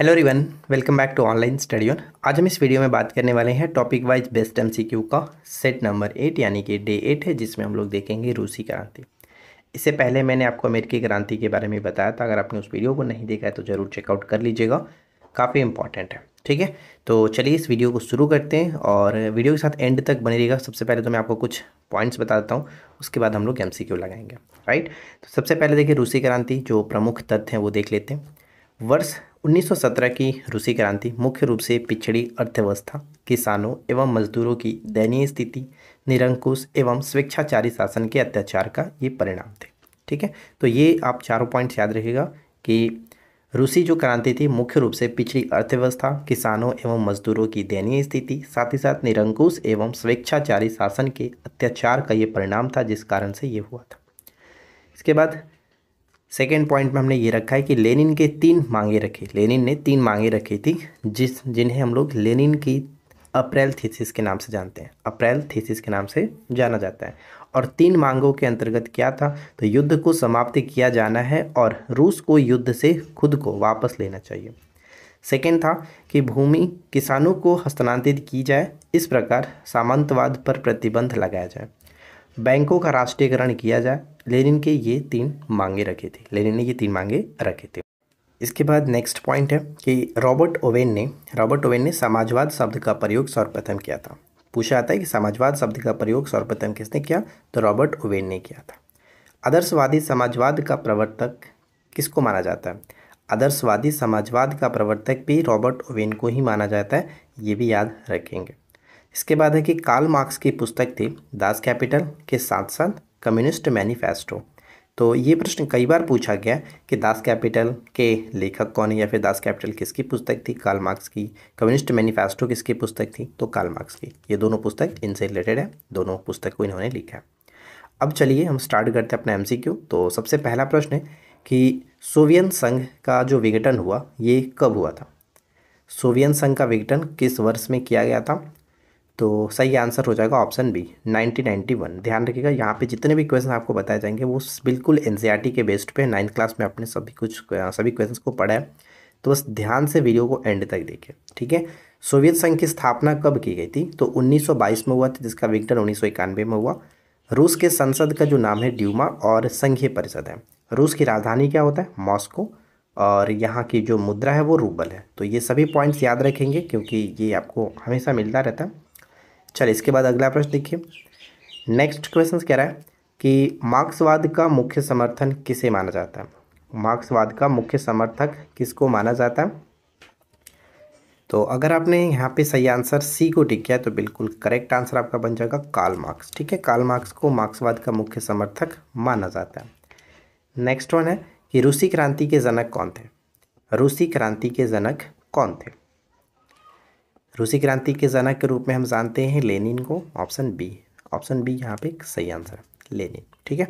hello everyone welcome back to online study आज हम इस वीडियो में बात करने वाले हैं टॉपिक वाइज बेस्ट एमसीक्यू का सेट नंबर एट यानी कि डे एट है जिसमें हम लोग देखेंगे रूसी क्रांति इससे पहले मैंने आपको अमेरिकी क्रांति के बारे में बताया था अगर आपने उस वीडियो को नहीं देखा है तो ज़रूर चेकआउट कर लीजिएगा काफ़ी इंपॉर्टेंट है ठीक है तो चलिए इस वीडियो को शुरू करते हैं और वीडियो के साथ एंड तक बने रहेगा सबसे पहले तो मैं आपको कुछ पॉइंट्स बता देता हूँ उसके बाद हम लोग एम लगाएंगे राइट तो सबसे पहले देखिए रूसी क्रांति जो प्रमुख तथ्य हैं वो देख लेते हैं वर्ष 1917 की रूसी क्रांति मुख्य रूप से पिछड़ी अर्थव्यवस्था किसानों एवं मजदूरों की दयनीय स्थिति निरंकुश एवं स्वेच्छाचारी शासन के अत्याचार का ये परिणाम थे ठीक है तो ये आप चारों पॉइंट्स याद रखिएगा कि रूसी जो क्रांति थी मुख्य रूप से पिछड़ी अर्थव्यवस्था किसानों एवं मजदूरों की दयनीय स्थिति साथ ही साथ निरंकुश एवं स्वेच्छाचारी शासन के अत्याचार का ये परिणाम था जिस कारण से ये हुआ था इसके बाद सेकेंड पॉइंट में हमने ये रखा है कि लेनिन के तीन मांगे रखी लेनिन ने तीन मांगे रखी थी जिस जिन्हें हम लोग लेनिन की अप्रैल थीसिस के नाम से जानते हैं अप्रैल थीसिस के नाम से जाना जाता है और तीन मांगों के अंतर्गत क्या था तो युद्ध को समाप्त किया जाना है और रूस को युद्ध से खुद को वापस लेना चाहिए सेकेंड था कि भूमि किसानों को हस्तांतरित की जाए इस प्रकार सामंतवाद पर प्रतिबंध लगाया जाए बैंकों का राष्ट्रीयकरण किया जाए लेनिन के ये तीन मांगे रखे थे लेनिन ने ये तीन मांगे रखे थे इसके बाद नेक्स्ट पॉइंट है कि रॉबर्ट ओवेन ने रॉबर्ट ओवेन ने समाजवाद शब्द का प्रयोग सर्वप्रथम किया था पूछा जाता है कि समाजवाद शब्द का प्रयोग सर्वप्रथम किसने किया तो रॉबर्ट ओवेन ने किया था आदर्शवादी समाजवाद का प्रवर्तक किसको माना जाता है आदर्शवादी समाजवाद का प्रवर्तक भी रॉबर्ट ओवेन को ही माना जाता है ये भी याद रखेंगे इसके बाद है कि कार्ल मार्क्स की पुस्तक थी दास कैपिटल के साथ साथ कम्युनिस्ट मैनिफेस्टो तो ये प्रश्न कई बार पूछा गया कि दास कैपिटल के लेखक कौन है या फिर दास कैपिटल किसकी पुस्तक थी कार्ल मार्क्स की कम्युनिस्ट मैनिफेस्टो किसकी पुस्तक थी तो कार्ल मार्क्स की ये दोनों पुस्तक इनसे रिलेटेड है दोनों पुस्तक को इन्होंने लिखा है अब चलिए हम स्टार्ट करते हैं अपना एम तो सबसे पहला प्रश्न है कि सोवियन संघ का जो विघटन हुआ ये कब हुआ था सोवियन संघ का विघटन किस वर्ष में किया गया था तो सही आंसर हो जाएगा ऑप्शन बी 1991 ध्यान रखिएगा यहाँ पे जितने भी क्वेश्चन आपको बताए जाएंगे वो बिल्कुल एन e के बेस्ड पे नाइन्थ क्लास में आपने सभी कुछ सभी क्वेश्चन को पढ़ा है तो बस ध्यान से वीडियो को एंड तक देखें ठीक है सोवियत संघ की स्थापना कब की गई थी तो 1922 में हुआ था जिसका विघटन उन्नीस में हुआ रूस के संसद का जो नाम है ड्यूमा और संघीय परिषद है रूस की राजधानी क्या होता है मॉस्को और यहाँ की जो मुद्रा है वो रूबल है तो ये सभी पॉइंट्स याद रखेंगे क्योंकि ये आपको हमेशा मिलता रहता है चलिए इसके बाद अगला प्रश्न देखिए नेक्स्ट क्वेश्चन कह रहा है कि मार्क्सवाद का मुख्य समर्थन किसे माना जाता है मार्क्सवाद का मुख्य समर्थक किसको माना जाता है तो अगर आपने यहाँ पे सही आंसर सी को टिक किया तो बिल्कुल करेक्ट आंसर आपका बन जाएगा काल मार्क्स ठीक है काल मार्क्स को मार्क्सवाद का मुख्य समर्थक माना जाता है नेक्स्ट वन है कि रूसी क्रांति के जनक कौन थे रूसी क्रांति के जनक कौन थे रूसी क्रांति के जनक के रूप में हम जानते हैं लेनिन को ऑप्शन बी ऑप्शन बी यहाँ पे सही आंसर है लेनिन ठीक है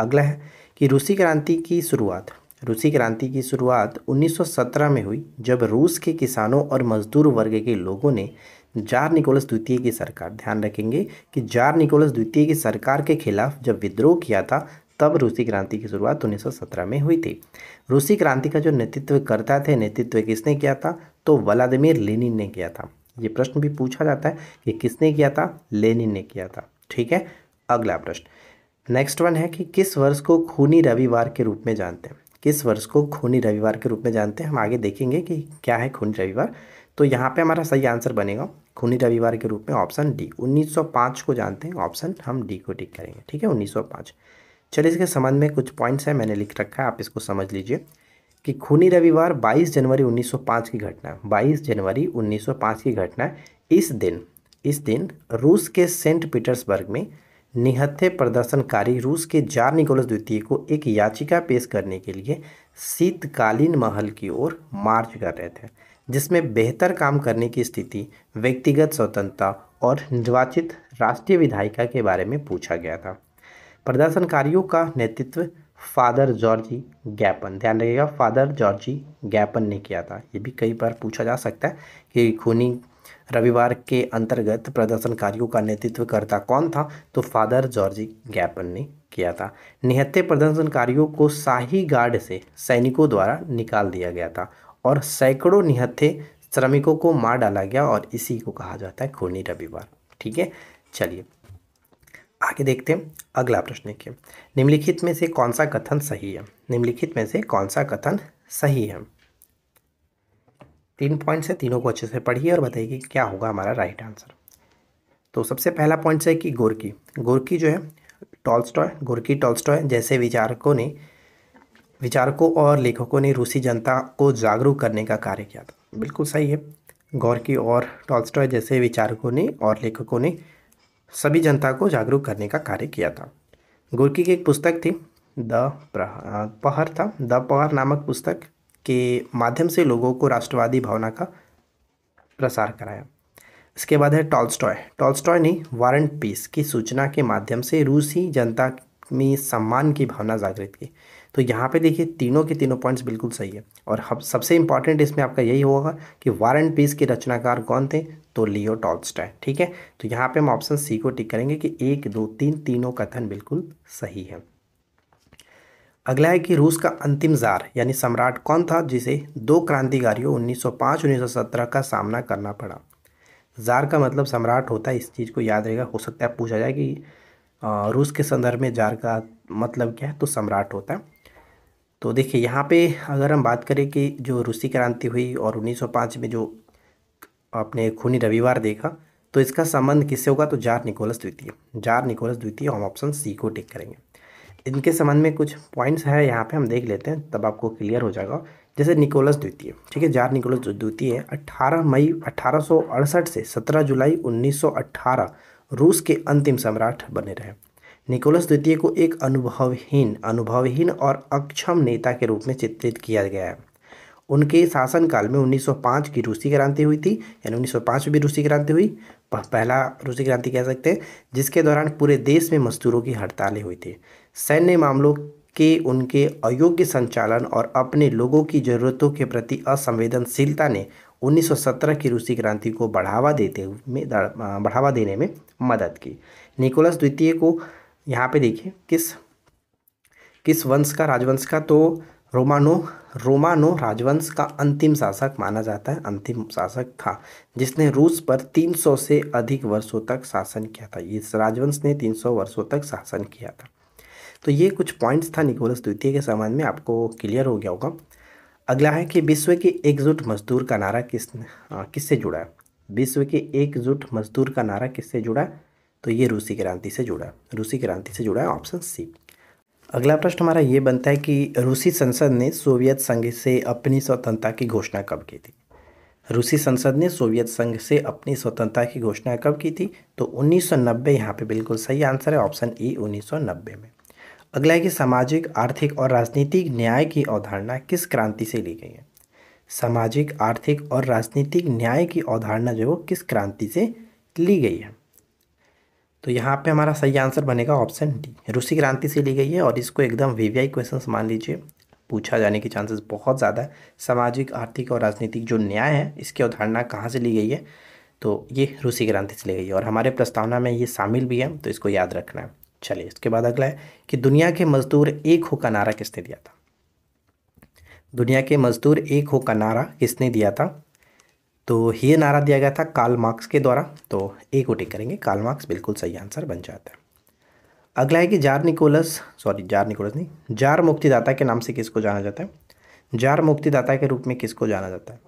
अगला है कि रूसी क्रांति की शुरुआत रूसी क्रांति की शुरुआत 1917 में हुई जब रूस के किसानों और मजदूर वर्ग के लोगों ने जार निकोलस द्वितीय की सरकार ध्यान रखेंगे कि जार निकोलस द्वितीय की सरकार के खिलाफ जब विद्रोह किया था तब रूसी क्रांति की शुरुआत 1917 में हुई थी रूसी क्रांति का जो नेतृत्व करता थे नेतृत्व किसने किया था तो व्लादिमिर लेनिन ने किया था ये प्रश्न भी पूछा जाता है कि किसने किया था लेनिन ने किया था ठीक है अगला प्रश्न नेक्स्ट वन है कि किस वर्ष को खूनी रविवार के रूप में जानते हैं किस वर्ष को खूनी रविवार के रूप में जानते हैं हम आगे देखेंगे कि क्या है खूनी रविवार तो यहाँ पे हमारा सही आंसर बनेगा खूनी रविवार के रूप में ऑप्शन डी 1905 को जानते हैं ऑप्शन हम डी को टिक करेंगे ठीक है 1905 चलिए इसके संबंध में कुछ पॉइंट्स हैं मैंने लिख रखा है आप इसको समझ लीजिए कि खूनी रविवार 22 जनवरी 1905 की घटना 22 जनवरी 1905 की घटना इस दिन इस दिन रूस के सेंट पीटर्सबर्ग में निहत्थे प्रदर्शनकारी रूस के जार निकोलस द्वितीय को एक याचिका पेश करने के लिए शीतकालीन महल की ओर मार्च कर रहे थे जिसमें बेहतर काम करने की स्थिति व्यक्तिगत स्वतंत्रता और निर्वाचित राष्ट्रीय विधायिका के बारे में पूछा गया था प्रदर्शनकारियों का नेतृत्व फादर जॉर्जी गैपन ध्यान रखिएगा फादर जॉर्जी गैपन ने किया था ये भी कई बार पूछा जा सकता है कि खूनी रविवार के अंतर्गत प्रदर्शनकारियों का नेतृत्व करता कौन था तो फादर जॉर्जी गैपन ने किया था निहत्थे प्रदर्शनकारियों को शाही गार्ड से सैनिकों द्वारा निकाल दिया गया था और सैकड़ों निहत्थे श्रमिकों को मार डाला गया और इसी को कहा जाता है खूनी रविवार ठीक है चलिए आगे देखते हैं अगला प्रश्न देखिए निम्नलिखित में से कौन सा कथन सही है निम्नलिखित में से कौन सा कथन सही है तीन पॉइंट्स है तीनों को अच्छे से पढ़िए और बताइए कि क्या होगा हमारा राइट आंसर तो सबसे पहला पॉइंट है कि गोरकी गोरकी जो है टॉल्स्टॉय गोरकी टॉल्स्टॉय जैसे विचारकों ने विचारकों और लेखकों ने रूसी जनता को जागरूक करने का कार्य किया था बिल्कुल सही है गोरकी और टॉल्स्टॉय जैसे विचारकों ने और लेखकों ने सभी जनता को जागरूक करने का कार्य किया था गोरकी की एक पुस्तक थी द पहर था द पहर नामक पुस्तक के माध्यम से लोगों को राष्ट्रवादी भावना का प्रसार कराया इसके बाद है टॉल्स्टॉय टॉल्स्टॉय ने वारंट पीस की सूचना के माध्यम से रूसी जनता में सम्मान की भावना जागृत की तो यहाँ पे देखिए तीनों के तीनों पॉइंट्स बिल्कुल सही है और हम सबसे इंपॉर्टेंट इसमें आपका यही होगा कि वार एंड पीस के रचनाकार कौन थे तो लियो टॉल्स्टाय ठीक है तो यहाँ पे हम ऑप्शन सी को टिक करेंगे कि एक दो तीन तीनों कथन बिल्कुल सही है अगला है कि रूस का अंतिम जार यानी सम्राट कौन था जिसे दो क्रांतिकारियों उन्नीस सौ का सामना करना पड़ा जार का मतलब सम्राट होता है इस चीज़ को याद रहेगा हो सकता है पूछा जाए कि रूस के संदर्भ में जार का मतलब क्या है तो सम्राट होता है तो देखिए यहाँ पे अगर हम बात करें कि जो रूसी क्रांति हुई और 1905 में जो आपने खूनी रविवार देखा तो इसका संबंध किससे होगा तो जार निकोलस द्वितीय जार निकोलस द्वितीय हम ऑप्शन सी को टिक करेंगे इनके संबंध में कुछ पॉइंट्स हैं यहाँ पे हम देख लेते हैं तब आपको क्लियर हो जाएगा जैसे निकोलस द्वितीय ठीक है जार निकोलस द्वितीय अट्ठारह मई अठारह से सत्रह जुलाई उन्नीस रूस के अंतिम सम्राट बने रहे निकोलस द्वितीय को एक अनुभवहीन अनुभवहीन और अक्षम नेता के रूप में चित्रित किया गया है उनके शासनकाल में 1905 की रूसी क्रांति हुई थी यानी 1905 में भी रूसी क्रांति हुई पहला रूसी क्रांति कह सकते हैं जिसके दौरान पूरे देश में मजदूरों की हड़तालें हुई थी सैन्य मामलों के उनके अयोग्य संचालन और अपने लोगों की ज़रूरतों के प्रति असंवेदनशीलता ने 1917 की रूसी क्रांति को बढ़ावा देते में बढ़ावा देने में मदद की निकोलस द्वितीय को यहाँ पे देखिए किस किस वंश का राजवंश का तो रोमानो रोमानो राजवंश का अंतिम शासक माना जाता है अंतिम शासक था जिसने रूस पर 300 से अधिक वर्षों तक शासन किया था इस राजवंश ने 300 वर्षों तक शासन किया था तो ये कुछ पॉइंट्स था निकोलस द्वितीय के संबंध में आपको क्लियर हो गया होगा अगला है कि विश्व के एकजुट मजदूर का नारा किस किससे जुड़ा है विश्व के एकजुट मजदूर का नारा किससे जुड़ा है तो ये रूसी क्रांति से जुड़ा है रूसी क्रांति से जुड़ा है ऑप्शन सी अगला प्रश्न हमारा ये बनता है कि रूसी संसद ने सोवियत संघ से अपनी स्वतंत्रता की घोषणा कब की थी रूसी संसद ने सोवियत संघ से अपनी स्वतंत्रता की घोषणा कब की थी तो 1990 यहाँ पर बिल्कुल सही आंसर है ऑप्शन ई 1990 में अगला है कि सामाजिक आर्थिक और राजनीतिक न्याय की अवधारणा किस क्रांति से ली गई है सामाजिक आर्थिक और राजनीतिक न्याय की अवधारणा जो है किस क्रांति से ली गई है तो यहाँ पे हमारा सही आंसर बनेगा ऑप्शन डी रूसी क्रांति से ली गई है और इसको एकदम वीवीआई क्वेश्चन मान लीजिए पूछा जाने के चांसेस बहुत ज़्यादा है सामाजिक आर्थिक और राजनीतिक जो न्याय है इसकी अवधारणा कहाँ से ली गई है तो ये रूसी क्रांति से ली गई है और हमारे प्रस्तावना में ये शामिल भी है तो इसको याद रखना है चलिए इसके बाद अगला है कि दुनिया के मजदूर एक हो का नारा किसने दिया था दुनिया के मजदूर एक हो का नारा किसने दिया था तो ये नारा दिया गया था काल मार्क्स के द्वारा तो ए को टिक करेंगे काल मार्क्स बिल्कुल सही आंसर बन जाता है अगला है कि tsar Nicholas sorry tsar Nicholas नहीं जार मुक्तिदाता के नाम से किसको जाना जाता है जार मुक्तिदाता के रूप में किसको जाना जाता है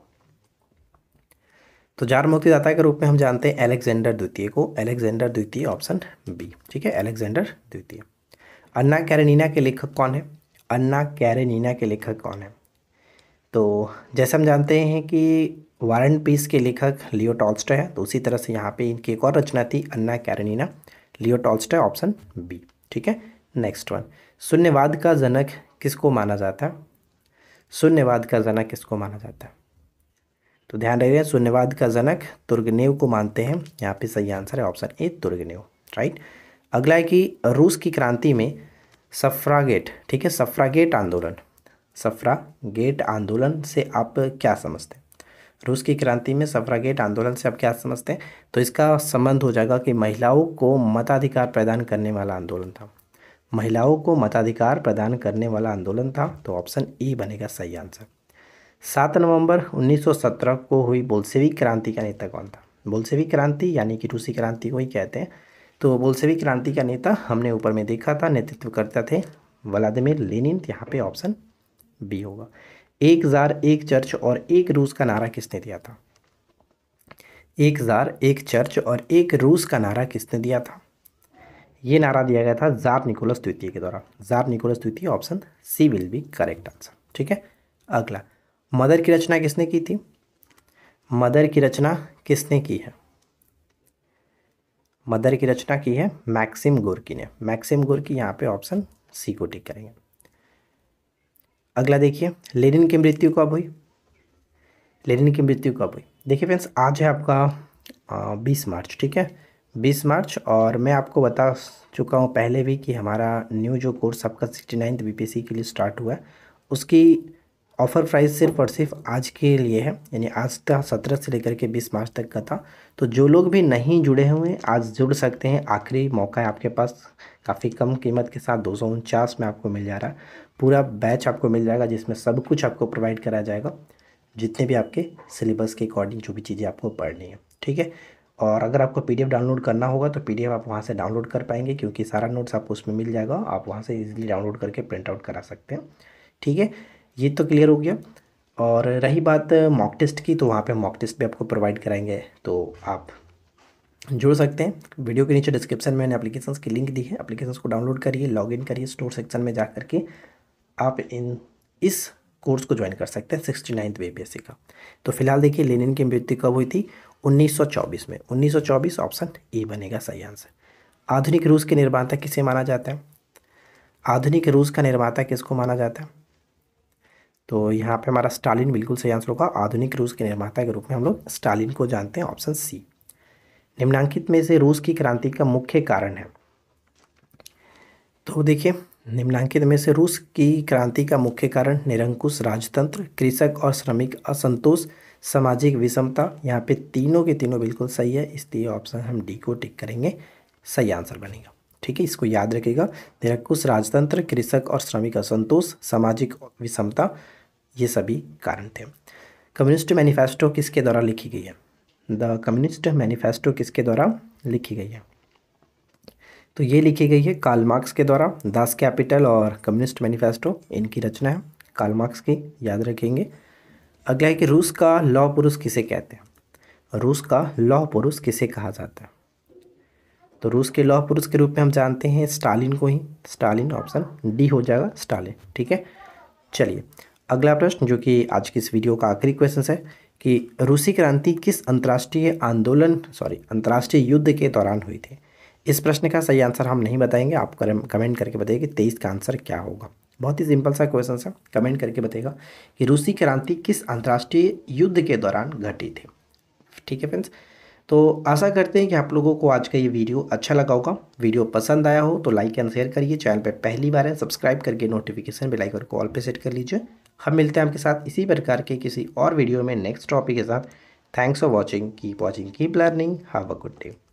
तो जार मुक्तिदाता के रूप में हम जानते हैं अलेक्जेंडर द्वितीय को अलेक्जेंडर द्वितीय ऑप्शन बी ठीक है अलेक्जेंडर द्वितीय अन्ना कैरेनिना के लेखक कौन है अन्ना कैरेनिना के लेखक कौन है तो जैसे हम जानते हैं कि वारन पीस के लेखक लियो टॉल्स्टे है तो उसी तरह से यहाँ पे इनकी एक और रचना थी Anna Karenina Leo Tolstoy option B ठीक है नेक्स्ट वन शून्यवाद का जनक किसको माना जाता है शून्यवाद का जनक किसको माना जाता है तो ध्यान रखिएगा शून्यवाद का जनक तुर्गनेव को मानते हैं यहाँ पे सही आंसर है ऑप्शन ए तुर्गनेव राइट अगला है कि रूस की क्रांति में सफ्रागेट ठीक है सफ्रागेट आंदोलन सफ्रागेट आंदोलन से आप क्या समझते हैं रूस की क्रांति में सफ्रागेट आंदोलन से आप क्या समझते हैं तो इसका संबंध हो जाएगा कि महिलाओं को मताधिकार प्रदान करने वाला आंदोलन था महिलाओं को मताधिकार प्रदान करने वाला आंदोलन था तो ऑप्शन ई बनेगा सही आंसर सात नवंबर 1917 को हुई बोल्सेविक क्रांति का नेता कौन था बोल्सेविक क्रांति यानी कि रूसी क्रांति को ही कहते हैं तो बोल्सेविक क्रांति का नेता हमने ऊपर में देखा था नेतृत्व करता थे व्लादिमिर लेनिन यहाँ पे ऑप्शन बी होगा एक जार एक चर्च और एक रूस का नारा किसने दिया था एक जार एक चर्च और एक रूस का नारा किसने दिया था ये नारा दिया गया था जार निकोलस द्वितीय के द्वारा जार निकोलस द्वितीय option C will be correct answer ठीक है अगला मदर की रचना किसने की थी मदर की रचना किसने की है मदर की रचना की है मैक्सिम गोरकी ने मैक्सिम गोरकी यहाँ पे ऑप्शन सी को टिक करेंगे अगला देखिए लेनिन की मृत्यु कब हुई लेनिन की मृत्यु कब हुई देखिए फ्रेंड्स आज है आपका बीस मार्च ठीक है बीस मार्च और मैं आपको बता चुका हूँ पहले भी कि हमारा न्यू जो कोर्स आपका सिक्सटी नाइन्थ बी के लिए स्टार्ट हुआ है उसकी ऑफ़र प्राइस सिर्फ और सिर्फ आज के लिए है यानी आज का सत्रह से लेकर के बीस मार्च तक का था तो जो लोग भी नहीं जुड़े हुए हैं आज जुड़ सकते हैं आखिरी मौका है आपके पास काफ़ी कम कीमत के साथ दो में आपको मिल जा रहा है पूरा बैच आपको मिल जाएगा जिसमें सब कुछ आपको प्रोवाइड कराया जाएगा जितने भी आपके सिलेबस के अकॉर्डिंग जो भी चीज़ें आपको पढ़नी है ठीक है और अगर आपको पीडीएफ डाउनलोड करना होगा तो पीडीएफ आप वहाँ से डाउनलोड कर पाएंगे क्योंकि सारा नोट्स आपको उसमें मिल जाएगा आप वहाँ से ईजिली डाउनलोड करके प्रिंट आउट करा सकते हैं ठीक है ये तो क्लियर हो गया और रही बात मॉक टेस्ट की तो वहाँ पे मॉक टेस्ट भी आपको प्रोवाइड कराएंगे तो आप जुड़ सकते हैं वीडियो के नीचे डिस्क्रिप्शन में मैंने एप्लीकेशन की लिंक दी है एप्लीकेशन को डाउनलोड करिए लॉगिन करिए स्टोर सेक्शन में जा करके आप इन इस कोर्स को ज्वाइन कर सकते हैं सिक्सटी नाइन्थ बी का तो फिलहाल देखिए लेनिन की मृत्यु कब हुई थी 1924 में 1924 ऑप्शन ए बनेगा सही आंसर आधुनिक रूस के निर्माता किसे माना जाता है आधुनिक रूस का निर्माता किसको माना जाता है तो यहाँ पे हमारा स्टालिन बिल्कुल सही आंसर होगा आधुनिक रूस के निर्माता के रूप में हम लोग स्टालिन को जानते हैं ऑप्शन सी निम्नांकित में से रूस की क्रांति का मुख्य कारण है तो देखिए निम्नांकित में से रूस की क्रांति का मुख्य कारण निरंकुश राजतंत्र कृषक और श्रमिक असंतोष सामाजिक विषमता यहाँ पे तीनों के तीनों बिल्कुल सही है इसलिए ऑप्शन हम डी को टिक करेंगे सही आंसर बनेगा ठीक है इसको याद रखेगा निरंकुश राजतंत्र कृषक और श्रमिक असंतोष सामाजिक विषमता ये सभी कारण थे कम्युनिस्ट मैनिफेस्टो किसके द्वारा लिखी गई है द कम्युनिस्ट मैनिफेस्टो किसके द्वारा लिखी गई है तो ये लिखी गई है काल मार्क्स के द्वारा दास कैपिटल और कम्युनिस्ट मैनिफेस्टो इनकी रचना है काल मार्क्स की याद रखेंगे अगला है कि रूस का लौह पुरुष किसे कहते हैं रूस का लौह पुरुष किसे कहा जाता है तो रूस के लौह पुरुष के रूप में हम जानते हैं स्टालिन को ही स्टालिन ऑप्शन डी हो जाएगा स्टालिन ठीक है चलिए अगला प्रश्न जो कि आज की इस वीडियो का आखिरी क्वेश्चन है कि रूसी क्रांति किस अंतर्राष्ट्रीय आंदोलन सॉरी अंतर्राष्ट्रीय युद्ध के दौरान हुई थी इस प्रश्न का सही आंसर हम नहीं बताएंगे आप कमेंट करके बताइए कि तेईस का आंसर क्या होगा बहुत ही सिंपल सा क्वेश्चन है कमेंट करके बताइएगा कि रूसी क्रांति किस अंतर्राष्ट्रीय युद्ध के दौरान घटी थी ठीक है फ्रेंड्स तो आशा करते हैं कि आप लोगों को आज का ये वीडियो अच्छा लगा होगा वीडियो पसंद आया हो तो लाइक एंड शेयर करिए चैनल पर पहली बार है सब्सक्राइब करके नोटिफिकेशन बेल आइकन कॉल पर सेट कर लीजिए हम मिलते हैं आपके साथ इसी प्रकार के किसी और वीडियो में नेक्स्ट टॉपिक के साथ thanks for watching keep watching keep learning have a good day